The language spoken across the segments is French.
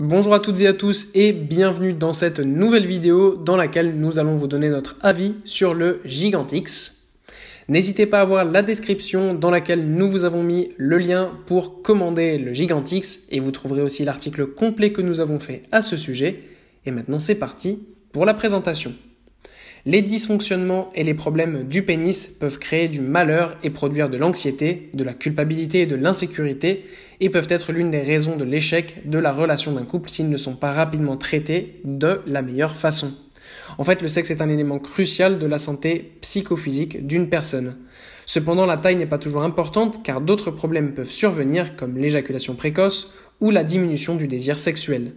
Bonjour à toutes et à tous et bienvenue dans cette nouvelle vidéo dans laquelle nous allons vous donner notre avis sur le Gigantix. N'hésitez pas à voir la description dans laquelle nous vous avons mis le lien pour commander le Gigantix et vous trouverez aussi l'article complet que nous avons fait à ce sujet. Et maintenant c'est parti pour la présentation. Les dysfonctionnements et les problèmes du pénis peuvent créer du malheur et produire de l'anxiété, de la culpabilité et de l'insécurité, et peuvent être l'une des raisons de l'échec de la relation d'un couple s'ils ne sont pas rapidement traités de la meilleure façon. En fait, le sexe est un élément crucial de la santé psychophysique d'une personne. Cependant, la taille n'est pas toujours importante car d'autres problèmes peuvent survenir comme l'éjaculation précoce ou la diminution du désir sexuel.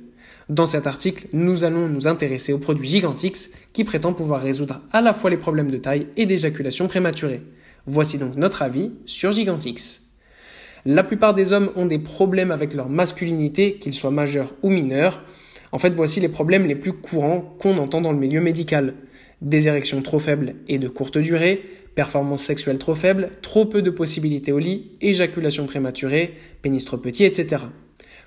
Dans cet article, nous allons nous intéresser au produit Gigantix qui prétend pouvoir résoudre à la fois les problèmes de taille et d'éjaculation prématurée. Voici donc notre avis sur Gigantix. La plupart des hommes ont des problèmes avec leur masculinité, qu'ils soient majeurs ou mineurs. En fait, voici les problèmes les plus courants qu'on entend dans le milieu médical. Des érections trop faibles et de courte durée, performance sexuelle trop faible, trop peu de possibilités au lit, éjaculation prématurée, pénis trop petit, etc.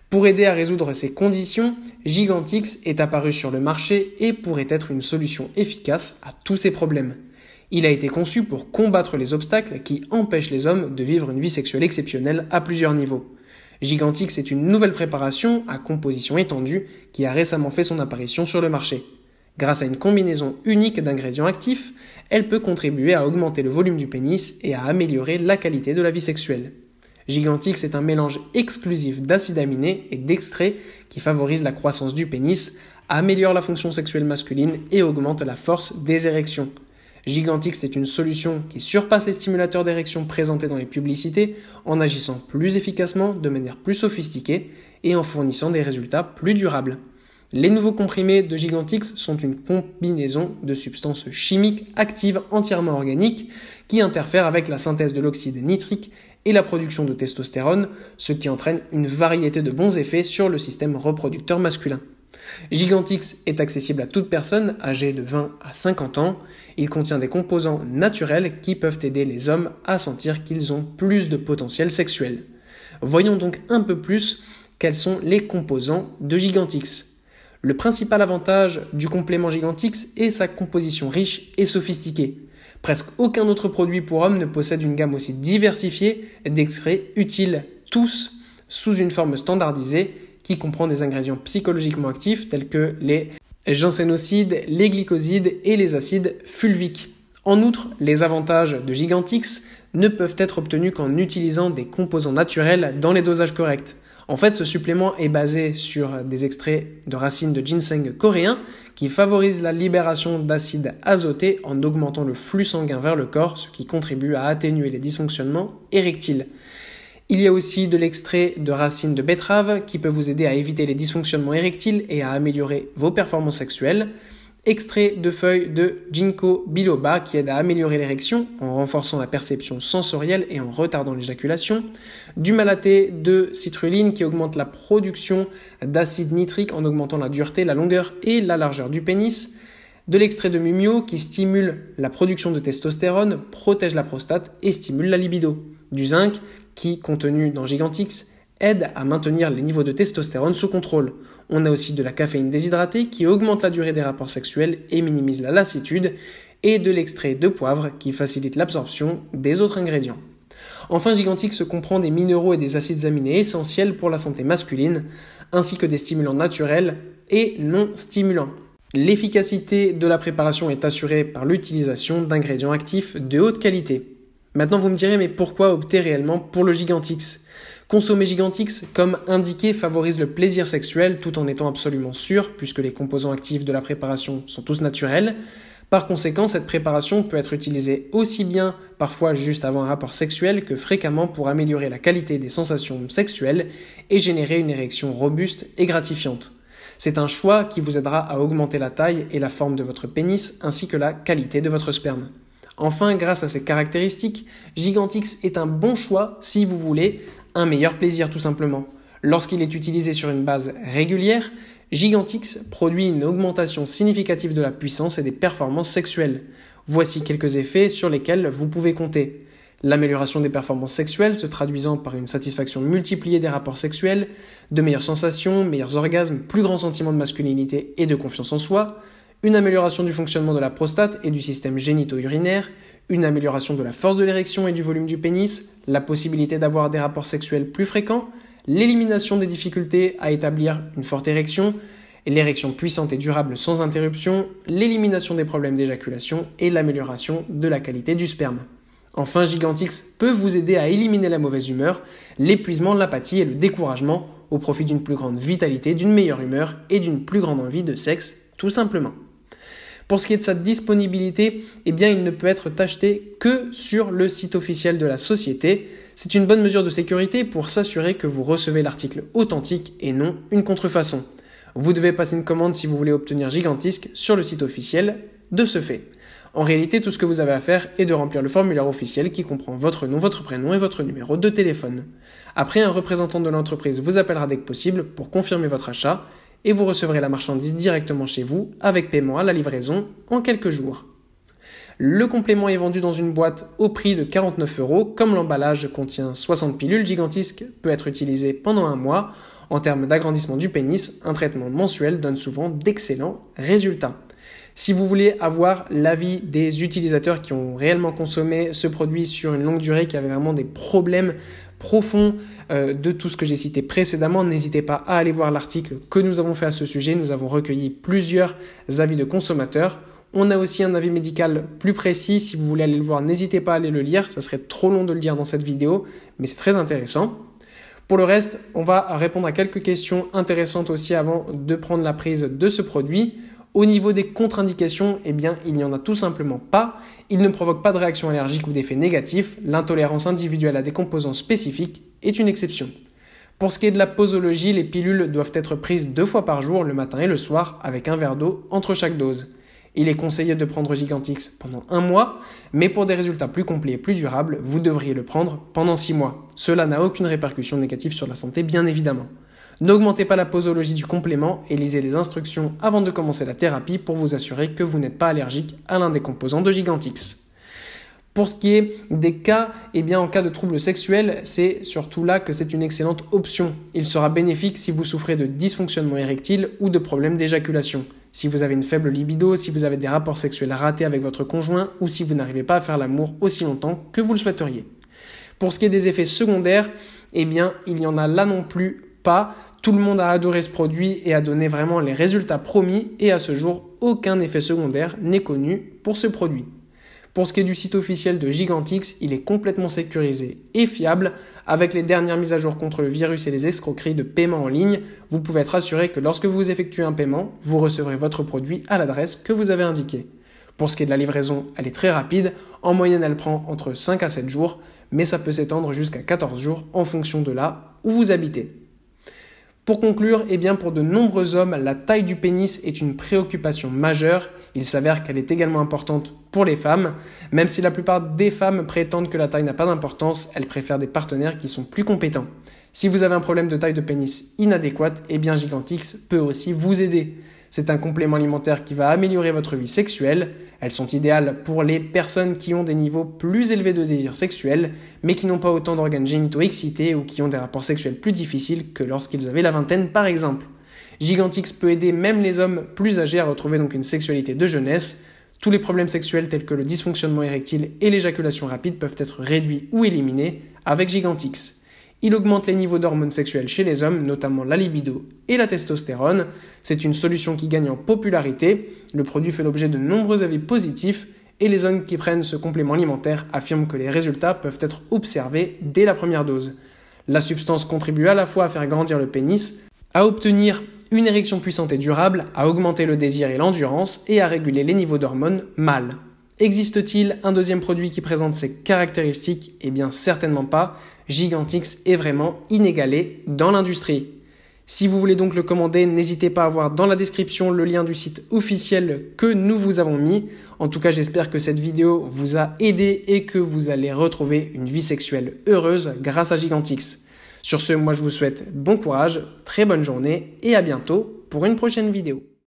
Pour aider à résoudre ces conditions, Gigantix est apparu sur le marché et pourrait être une solution efficace à tous ces problèmes. Il a été conçu pour combattre les obstacles qui empêchent les hommes de vivre une vie sexuelle exceptionnelle à plusieurs niveaux. Gigantix est une nouvelle préparation à composition étendue qui a récemment fait son apparition sur le marché. Grâce à une combinaison unique d'ingrédients actifs, elle peut contribuer à augmenter le volume du pénis et à améliorer la qualité de la vie sexuelle. Gigantix est un mélange exclusif d'acides aminés et d'extraits qui favorise la croissance du pénis, améliore la fonction sexuelle masculine et augmente la force des érections. Gigantix est une solution qui surpasse les stimulateurs d'érection présentés dans les publicités en agissant plus efficacement, de manière plus sophistiquée et en fournissant des résultats plus durables. Les nouveaux comprimés de Gigantix sont une combinaison de substances chimiques actives entièrement organiques qui interfère avec la synthèse de l'oxyde nitrique et la production de testostérone, ce qui entraîne une variété de bons effets sur le système reproducteur masculin. Gigantix est accessible à toute personne âgée de 20 à 50 ans. Il contient des composants naturels qui peuvent aider les hommes à sentir qu'ils ont plus de potentiel sexuel. Voyons donc un peu plus quels sont les composants de Gigantix. Le principal avantage du complément Gigantix est sa composition riche et sophistiquée. Presque aucun autre produit pour homme ne possède une gamme aussi diversifiée d'extraits utiles, tous sous une forme standardisée qui comprend des ingrédients psychologiquement actifs tels que les jansénocides, les glycosides et les acides fulviques. En outre, les avantages de Gigantix ne peuvent être obtenus qu'en utilisant des composants naturels dans les dosages corrects. En fait, ce supplément est basé sur des extraits de racines de ginseng coréen qui favorise la libération d'acides azotés en augmentant le flux sanguin vers le corps, ce qui contribue à atténuer les dysfonctionnements érectiles. Il y a aussi de l'extrait de racines de betterave qui peut vous aider à éviter les dysfonctionnements érectiles et à améliorer vos performances sexuelles. Extrait de feuilles de Ginkgo biloba qui aide à améliorer l'érection en renforçant la perception sensorielle et en retardant l'éjaculation. Du malaté de citruline qui augmente la production d'acide nitrique en augmentant la dureté, la longueur et la largeur du pénis. De l'extrait de mumio qui stimule la production de testostérone, protège la prostate et stimule la libido. Du zinc qui, contenu dans Gigantix, aide à maintenir les niveaux de testostérone sous contrôle. On a aussi de la caféine déshydratée qui augmente la durée des rapports sexuels et minimise la lassitude, et de l'extrait de poivre qui facilite l'absorption des autres ingrédients. Enfin, Gigantix se comprend des minéraux et des acides aminés essentiels pour la santé masculine, ainsi que des stimulants naturels et non stimulants. L'efficacité de la préparation est assurée par l'utilisation d'ingrédients actifs de haute qualité. Maintenant, vous me direz, mais pourquoi opter réellement pour le Gigantix Consommer Gigantix, comme indiqué, favorise le plaisir sexuel tout en étant absolument sûr, puisque les composants actifs de la préparation sont tous naturels. Par conséquent, cette préparation peut être utilisée aussi bien parfois juste avant un rapport sexuel que fréquemment pour améliorer la qualité des sensations sexuelles et générer une érection robuste et gratifiante. C'est un choix qui vous aidera à augmenter la taille et la forme de votre pénis ainsi que la qualité de votre sperme. Enfin, grâce à ses caractéristiques, Gigantix est un bon choix si vous voulez un meilleur plaisir tout simplement. Lorsqu'il est utilisé sur une base régulière, Gigantix produit une augmentation significative de la puissance et des performances sexuelles. Voici quelques effets sur lesquels vous pouvez compter. L'amélioration des performances sexuelles se traduisant par une satisfaction multipliée des rapports sexuels, de meilleures sensations, meilleurs orgasmes, plus grand sentiment de masculinité et de confiance en soi, une amélioration du fonctionnement de la prostate et du système génito-urinaire, une amélioration de la force de l'érection et du volume du pénis, la possibilité d'avoir des rapports sexuels plus fréquents, l'élimination des difficultés à établir une forte érection, l'érection puissante et durable sans interruption, l'élimination des problèmes d'éjaculation et l'amélioration de la qualité du sperme. Enfin, Gigantix peut vous aider à éliminer la mauvaise humeur, l'épuisement, l'apathie et le découragement au profit d'une plus grande vitalité, d'une meilleure humeur et d'une plus grande envie de sexe, tout simplement. Pour ce qui est de sa disponibilité, eh bien, il ne peut être acheté que sur le site officiel de la société. C'est une bonne mesure de sécurité pour s'assurer que vous recevez l'article authentique et non une contrefaçon. Vous devez passer une commande si vous voulez obtenir Gigantisque sur le site officiel de ce fait. En réalité, tout ce que vous avez à faire est de remplir le formulaire officiel qui comprend votre nom, votre prénom et votre numéro de téléphone. Après, un représentant de l'entreprise vous appellera dès que possible pour confirmer votre achat et vous recevrez la marchandise directement chez vous avec paiement à la livraison en quelques jours. Le complément est vendu dans une boîte au prix de 49 euros. Comme l'emballage contient 60 pilules gigantesques, peut être utilisé pendant un mois. En termes d'agrandissement du pénis, un traitement mensuel donne souvent d'excellents résultats. Si vous voulez avoir l'avis des utilisateurs qui ont réellement consommé ce produit sur une longue durée, qui avaient vraiment des problèmes profonds euh, de tout ce que j'ai cité précédemment, n'hésitez pas à aller voir l'article que nous avons fait à ce sujet. Nous avons recueilli plusieurs avis de consommateurs. On a aussi un avis médical plus précis. Si vous voulez aller le voir, n'hésitez pas à aller le lire. Ça serait trop long de le dire dans cette vidéo, mais c'est très intéressant. Pour le reste, on va répondre à quelques questions intéressantes aussi avant de prendre la prise de ce produit. Au niveau des contre-indications, eh bien, il n'y en a tout simplement pas. Il ne provoque pas de réaction allergique ou d'effet négatif. L'intolérance individuelle à des composants spécifiques est une exception. Pour ce qui est de la posologie, les pilules doivent être prises deux fois par jour, le matin et le soir, avec un verre d'eau entre chaque dose. Il est conseillé de prendre Gigantix pendant un mois, mais pour des résultats plus complets et plus durables, vous devriez le prendre pendant six mois. Cela n'a aucune répercussion négative sur la santé, bien évidemment. N'augmentez pas la posologie du complément et lisez les instructions avant de commencer la thérapie pour vous assurer que vous n'êtes pas allergique à l'un des composants de Gigantix. Pour ce qui est des cas, eh bien en cas de troubles sexuels, c'est surtout là que c'est une excellente option. Il sera bénéfique si vous souffrez de dysfonctionnement érectile ou de problèmes d'éjaculation. Si vous avez une faible libido, si vous avez des rapports sexuels ratés avec votre conjoint ou si vous n'arrivez pas à faire l'amour aussi longtemps que vous le souhaiteriez. Pour ce qui est des effets secondaires, eh bien, il y en a là non plus tout le monde a adoré ce produit et a donné vraiment les résultats promis et à ce jour, aucun effet secondaire n'est connu pour ce produit. Pour ce qui est du site officiel de Gigantix, il est complètement sécurisé et fiable. Avec les dernières mises à jour contre le virus et les escroqueries de paiement en ligne, vous pouvez être assuré que lorsque vous effectuez un paiement, vous recevrez votre produit à l'adresse que vous avez indiquée. Pour ce qui est de la livraison, elle est très rapide. En moyenne, elle prend entre 5 à 7 jours, mais ça peut s'étendre jusqu'à 14 jours en fonction de là où vous habitez. Pour conclure, eh bien pour de nombreux hommes, la taille du pénis est une préoccupation majeure. Il s'avère qu'elle est également importante pour les femmes. Même si la plupart des femmes prétendent que la taille n'a pas d'importance, elles préfèrent des partenaires qui sont plus compétents. Si vous avez un problème de taille de pénis inadéquate, et eh bien Gigantix peut aussi vous aider. C'est un complément alimentaire qui va améliorer votre vie sexuelle. Elles sont idéales pour les personnes qui ont des niveaux plus élevés de désir sexuel, mais qui n'ont pas autant d'organes génitaux excités ou qui ont des rapports sexuels plus difficiles que lorsqu'ils avaient la vingtaine par exemple. Gigantix peut aider même les hommes plus âgés à retrouver donc une sexualité de jeunesse. Tous les problèmes sexuels tels que le dysfonctionnement érectile et l'éjaculation rapide peuvent être réduits ou éliminés avec Gigantix. Il augmente les niveaux d'hormones sexuelles chez les hommes, notamment la libido et la testostérone. C'est une solution qui gagne en popularité. Le produit fait l'objet de nombreux avis positifs et les hommes qui prennent ce complément alimentaire affirment que les résultats peuvent être observés dès la première dose. La substance contribue à la fois à faire grandir le pénis, à obtenir une érection puissante et durable, à augmenter le désir et l'endurance et à réguler les niveaux d'hormones mâles. Existe-t-il un deuxième produit qui présente ces caractéristiques Eh bien certainement pas. Gigantix est vraiment inégalé dans l'industrie. Si vous voulez donc le commander, n'hésitez pas à voir dans la description le lien du site officiel que nous vous avons mis. En tout cas, j'espère que cette vidéo vous a aidé et que vous allez retrouver une vie sexuelle heureuse grâce à Gigantix. Sur ce, moi je vous souhaite bon courage, très bonne journée et à bientôt pour une prochaine vidéo.